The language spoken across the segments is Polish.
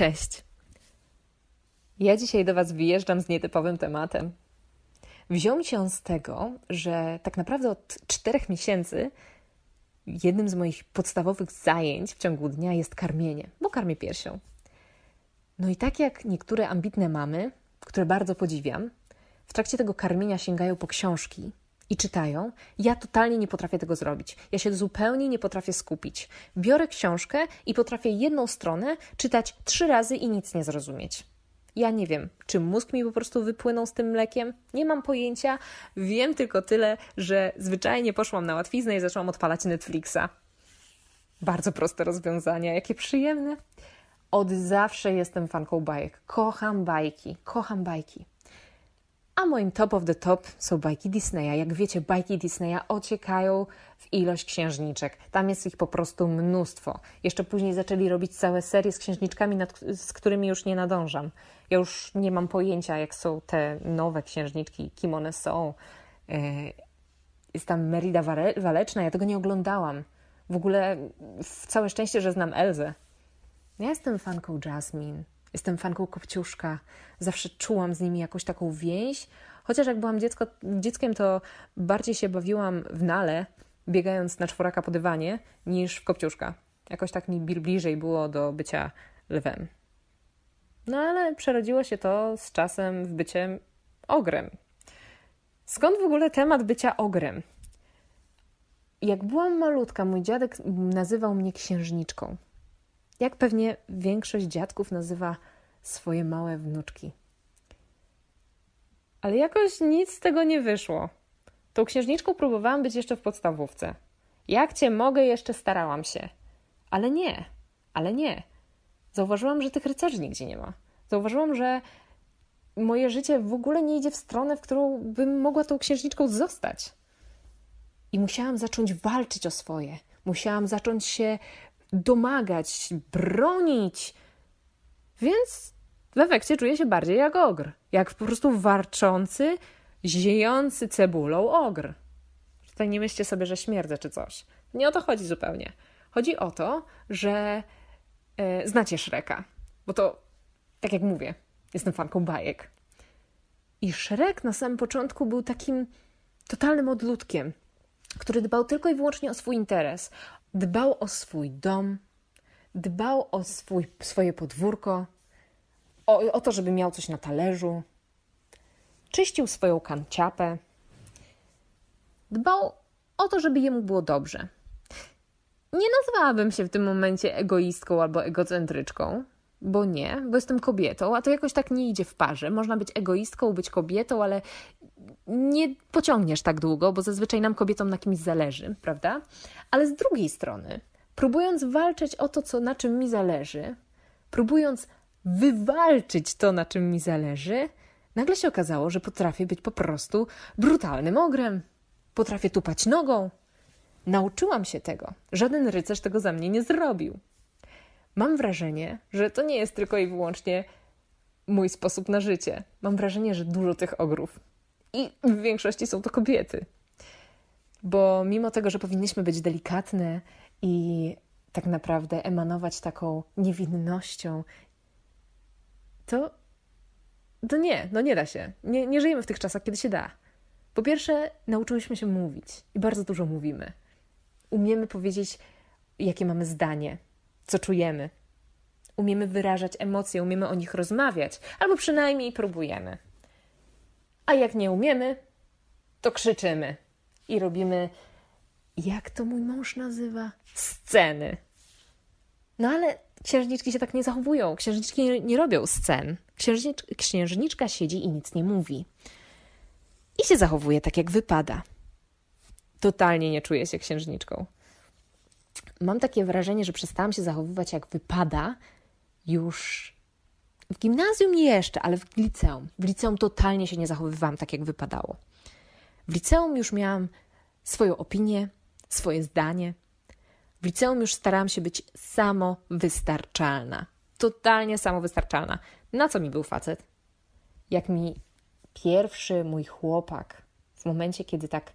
Cześć! Ja dzisiaj do Was wyjeżdżam z nietypowym tematem. Wziął mi się on z tego, że tak naprawdę od czterech miesięcy jednym z moich podstawowych zajęć w ciągu dnia jest karmienie, bo karmię piersią. No i tak jak niektóre ambitne mamy, które bardzo podziwiam, w trakcie tego karmienia sięgają po książki, i czytają. Ja totalnie nie potrafię tego zrobić. Ja się zupełnie nie potrafię skupić. Biorę książkę i potrafię jedną stronę czytać trzy razy i nic nie zrozumieć. Ja nie wiem, czy mózg mi po prostu wypłynął z tym mlekiem, nie mam pojęcia. Wiem tylko tyle, że zwyczajnie poszłam na łatwiznę i zaczęłam odpalać Netflixa. Bardzo proste rozwiązania, jakie przyjemne. Od zawsze jestem fanką bajek. Kocham bajki, kocham bajki. A moim top of the top są bajki Disneya. Jak wiecie, bajki Disneya ociekają w ilość księżniczek. Tam jest ich po prostu mnóstwo. Jeszcze później zaczęli robić całe serie z księżniczkami, nad, z którymi już nie nadążam. Ja już nie mam pojęcia, jak są te nowe księżniczki, kim one są. E, jest tam Merida Waleczna, ja tego nie oglądałam. W ogóle w całe szczęście, że znam Elzę. Ja jestem fanką Jasmine. Jestem fanką Kopciuszka. Zawsze czułam z nimi jakąś taką więź. Chociaż jak byłam dziecko, dzieckiem, to bardziej się bawiłam w nale, biegając na czworaka po dywanie, niż w Kopciuszka. Jakoś tak mi bliżej było do bycia lwem. No ale przerodziło się to z czasem w bycie ogrem. Skąd w ogóle temat bycia ogrem? Jak byłam malutka, mój dziadek nazywał mnie księżniczką. Jak pewnie większość dziadków nazywa swoje małe wnuczki. Ale jakoś nic z tego nie wyszło. Tą księżniczką próbowałam być jeszcze w podstawówce. Jak cię mogę, jeszcze starałam się. Ale nie, ale nie. Zauważyłam, że tych rycerzy nigdzie nie ma. Zauważyłam, że moje życie w ogóle nie idzie w stronę, w którą bym mogła tą księżniczką zostać. I musiałam zacząć walczyć o swoje. Musiałam zacząć się domagać, bronić. Więc w efekcie czuje się bardziej jak ogr. Jak po prostu warczący, ziejący cebulą ogr. Tutaj nie myślcie sobie, że śmierdzę czy coś. Nie o to chodzi zupełnie. Chodzi o to, że e, znacie Szreka. Bo to, tak jak mówię, jestem fanką bajek. I Szrek na samym początku był takim totalnym odludkiem, który dbał tylko i wyłącznie o swój interes, dbał o swój dom, dbał o swój, swoje podwórko, o, o to, żeby miał coś na talerzu, czyścił swoją kanciapę, dbał o to, żeby jemu było dobrze. Nie nazwałabym się w tym momencie egoistką albo egocentryczką, bo nie, bo jestem kobietą, a to jakoś tak nie idzie w parze. Można być egoistką, być kobietą, ale nie pociągniesz tak długo, bo zazwyczaj nam kobietom na kimś zależy, prawda? Ale z drugiej strony, próbując walczyć o to, co, na czym mi zależy, próbując wywalczyć to, na czym mi zależy, nagle się okazało, że potrafię być po prostu brutalnym ogrem. Potrafię tupać nogą. Nauczyłam się tego. Żaden rycerz tego za mnie nie zrobił mam wrażenie, że to nie jest tylko i wyłącznie mój sposób na życie. Mam wrażenie, że dużo tych ogrów i w większości są to kobiety. Bo mimo tego, że powinniśmy być delikatne i tak naprawdę emanować taką niewinnością, to, to nie, no nie da się. Nie, nie żyjemy w tych czasach, kiedy się da. Po pierwsze, nauczyliśmy się mówić i bardzo dużo mówimy. Umiemy powiedzieć, jakie mamy zdanie, co czujemy. Umiemy wyrażać emocje, umiemy o nich rozmawiać, albo przynajmniej próbujemy. A jak nie umiemy, to krzyczymy i robimy, jak to mój mąż nazywa, sceny. No ale księżniczki się tak nie zachowują. Księżniczki nie robią scen. Księżnicz, księżniczka siedzi i nic nie mówi. I się zachowuje tak, jak wypada. Totalnie nie czuję się księżniczką mam takie wrażenie, że przestałam się zachowywać jak wypada już w gimnazjum nie jeszcze, ale w liceum. W liceum totalnie się nie zachowywałam tak, jak wypadało. W liceum już miałam swoją opinię, swoje zdanie. W liceum już starałam się być samowystarczalna. Totalnie samowystarczalna. Na co mi był facet? Jak mi pierwszy mój chłopak, w momencie, kiedy tak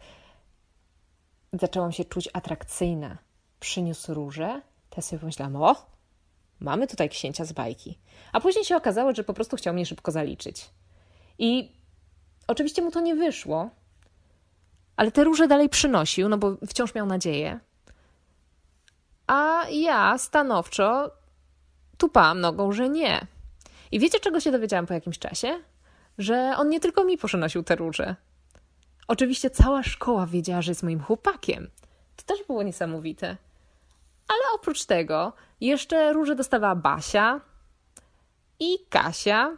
zaczęłam się czuć atrakcyjna, przyniósł róże, to ja sobie pomyślałam, o, mamy tutaj księcia z bajki. A później się okazało, że po prostu chciał mnie szybko zaliczyć. I oczywiście mu to nie wyszło, ale te róże dalej przynosił, no bo wciąż miał nadzieję. A ja stanowczo tupałam nogą, że nie. I wiecie, czego się dowiedziałam po jakimś czasie? Że on nie tylko mi przynosił te róże. Oczywiście cała szkoła wiedziała, że jest moim chłopakiem. To też było niesamowite. Ale oprócz tego jeszcze róże dostawała Basia i Kasia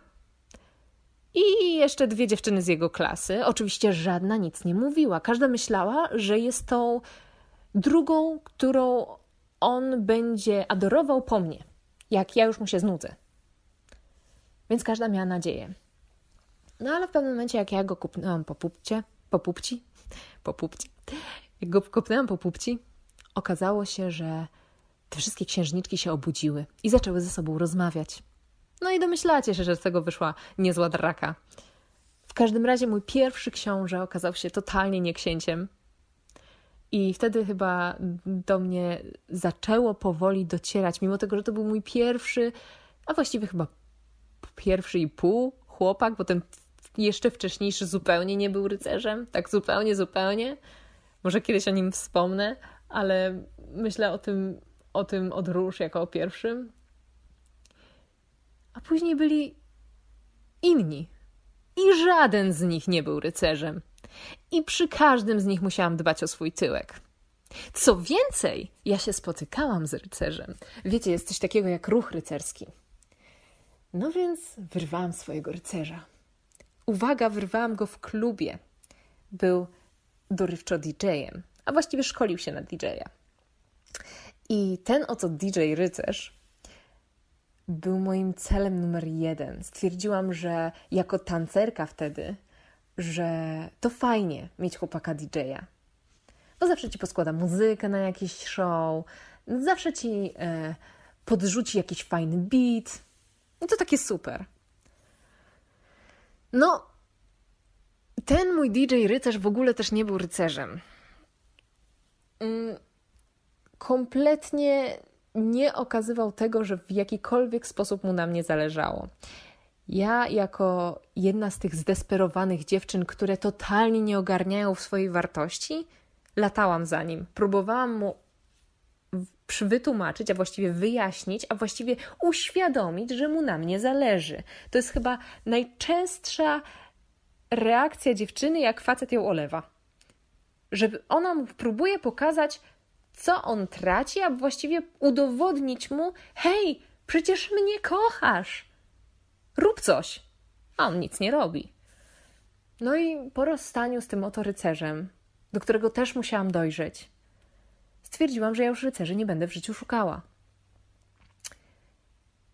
i jeszcze dwie dziewczyny z jego klasy. Oczywiście żadna nic nie mówiła. Każda myślała, że jest tą drugą, którą on będzie adorował po mnie, jak ja już mu się znudzę. Więc każda miała nadzieję. No ale w pewnym momencie, jak ja go kupiłam, po pupcie, po pupci, po pupci, jak go kopnęłam po pupci, okazało się, że te wszystkie księżniczki się obudziły i zaczęły ze sobą rozmawiać. No i domyślacie się, że z tego wyszła niezła draka. W każdym razie mój pierwszy książę okazał się totalnie nieksięciem. I wtedy chyba do mnie zaczęło powoli docierać, mimo tego, że to był mój pierwszy, a właściwie chyba pierwszy i pół chłopak, bo ten jeszcze wcześniejszy zupełnie nie był rycerzem, tak zupełnie, zupełnie. Może kiedyś o nim wspomnę, ale myślę o tym, o tym od róż jako o pierwszym. A później byli inni. I żaden z nich nie był rycerzem. I przy każdym z nich musiałam dbać o swój tyłek. Co więcej, ja się spotykałam z rycerzem. Wiecie, jest coś takiego jak ruch rycerski. No więc wyrwałam swojego rycerza. Uwaga, wyrwałam go w klubie. Był dorywczo DJ-em, a właściwie szkolił się na DJ-a. I ten oto DJ Rycerz był moim celem numer jeden. Stwierdziłam, że jako tancerka wtedy, że to fajnie mieć chłopaka DJ-a. Bo zawsze ci poskłada muzykę na jakiś show, zawsze ci e, podrzuci jakiś fajny beat. I no to takie super. No, ten mój DJ rycerz w ogóle też nie był rycerzem. Mm, kompletnie nie okazywał tego, że w jakikolwiek sposób mu na mnie zależało. Ja, jako jedna z tych zdesperowanych dziewczyn, które totalnie nie ogarniają swojej wartości, latałam za nim. Próbowałam mu wytłumaczyć, a właściwie wyjaśnić, a właściwie uświadomić, że mu na mnie zależy. To jest chyba najczęstsza reakcja dziewczyny, jak facet ją olewa. Że ona mu próbuje pokazać, co on traci, a właściwie udowodnić mu: hej, przecież mnie kochasz, rób coś. A on nic nie robi. No i po rozstaniu z tym oto rycerzem, do którego też musiałam dojrzeć, stwierdziłam, że ja już rycerzy nie będę w życiu szukała.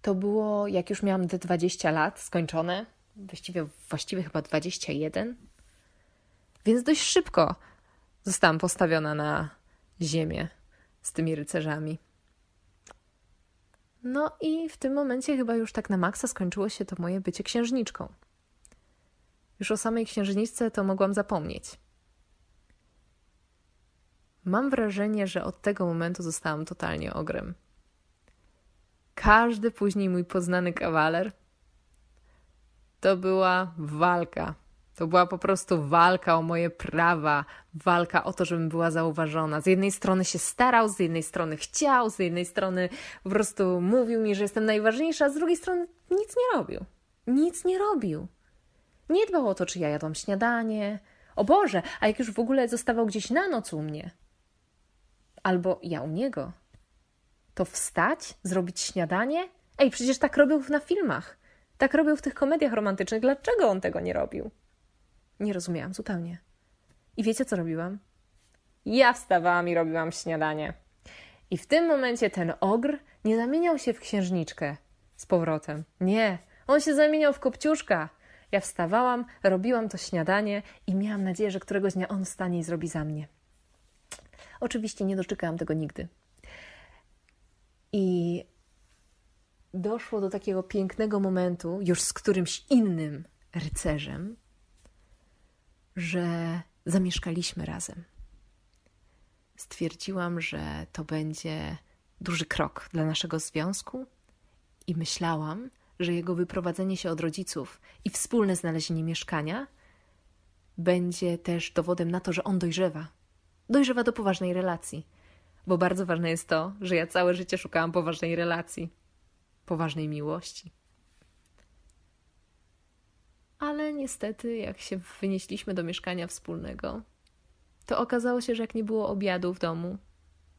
To było, jak już miałam te 20 lat skończone, właściwie, właściwie chyba 21. Więc dość szybko zostałam postawiona na ziemię z tymi rycerzami. No i w tym momencie chyba już tak na maksa skończyło się to moje bycie księżniczką. Już o samej księżniczce to mogłam zapomnieć. Mam wrażenie, że od tego momentu zostałam totalnie ogrem. Każdy później mój poznany kawaler to była walka. To była po prostu walka o moje prawa, walka o to, żebym była zauważona. Z jednej strony się starał, z jednej strony chciał, z jednej strony po prostu mówił mi, że jestem najważniejsza, a z drugiej strony nic nie robił. Nic nie robił. Nie dbał o to, czy ja jadłam śniadanie. O Boże, a jak już w ogóle zostawał gdzieś na noc u mnie, albo ja u niego, to wstać, zrobić śniadanie? Ej, przecież tak robił na filmach. Tak robił w tych komediach romantycznych. Dlaczego on tego nie robił? Nie rozumiałam zupełnie. I wiecie, co robiłam? Ja wstawałam i robiłam śniadanie. I w tym momencie ten ogr nie zamieniał się w księżniczkę z powrotem. Nie, on się zamieniał w kopciuszka. Ja wstawałam, robiłam to śniadanie i miałam nadzieję, że któregoś dnia on wstanie i zrobi za mnie. Oczywiście nie doczekałam tego nigdy. I doszło do takiego pięknego momentu, już z którymś innym rycerzem, że zamieszkaliśmy razem. Stwierdziłam, że to będzie duży krok dla naszego związku i myślałam, że jego wyprowadzenie się od rodziców i wspólne znalezienie mieszkania będzie też dowodem na to, że on dojrzewa. Dojrzewa do poważnej relacji, bo bardzo ważne jest to, że ja całe życie szukałam poważnej relacji poważnej miłości. Ale niestety, jak się wynieśliśmy do mieszkania wspólnego, to okazało się, że jak nie było obiadu w domu,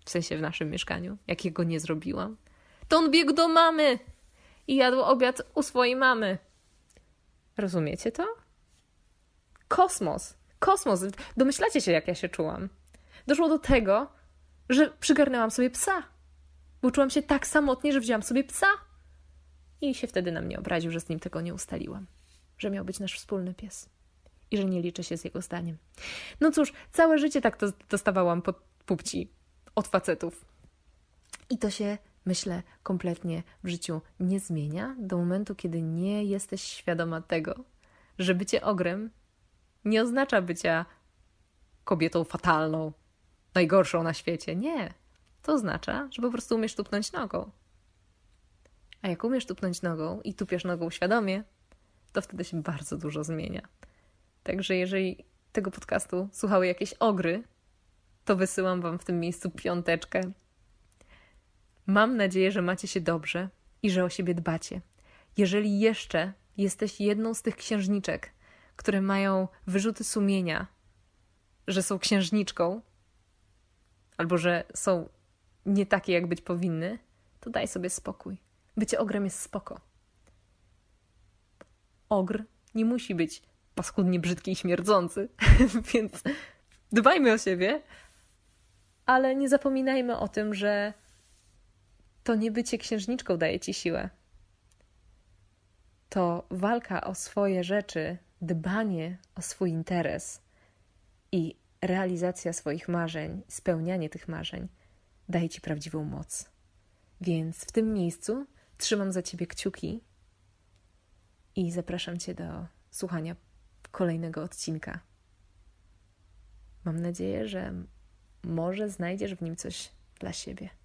w sensie w naszym mieszkaniu, jakiego nie zrobiłam, to on biegł do mamy i jadł obiad u swojej mamy. Rozumiecie to? Kosmos. Kosmos. Domyślacie się, jak ja się czułam. Doszło do tego, że przygarnęłam sobie psa. Bo czułam się tak samotnie, że wzięłam sobie psa. I się wtedy na mnie obraził, że z nim tego nie ustaliłam, że miał być nasz wspólny pies i że nie liczę się z jego zdaniem. No cóż, całe życie tak to dostawałam pod pupci od facetów. I to się, myślę, kompletnie w życiu nie zmienia do momentu, kiedy nie jesteś świadoma tego, że bycie ogrem nie oznacza bycia kobietą fatalną, najgorszą na świecie. Nie. To oznacza, że po prostu umiesz tupnąć nogą, a jak umiesz tupnąć nogą i tupiesz nogą świadomie, to wtedy się bardzo dużo zmienia. Także jeżeli tego podcastu słuchały jakieś ogry, to wysyłam Wam w tym miejscu piąteczkę. Mam nadzieję, że macie się dobrze i że o siebie dbacie. Jeżeli jeszcze jesteś jedną z tych księżniczek, które mają wyrzuty sumienia, że są księżniczką, albo że są nie takie, jak być powinny, to daj sobie spokój. Bycie ogrem jest spoko. Ogr nie musi być paskudnie brzydki i śmierdzący, więc dbajmy o siebie, ale nie zapominajmy o tym, że to nie bycie księżniczką daje ci siłę. To walka o swoje rzeczy, dbanie o swój interes i realizacja swoich marzeń, spełnianie tych marzeń daje ci prawdziwą moc. Więc w tym miejscu Trzymam za Ciebie kciuki i zapraszam Cię do słuchania kolejnego odcinka. Mam nadzieję, że może znajdziesz w nim coś dla siebie.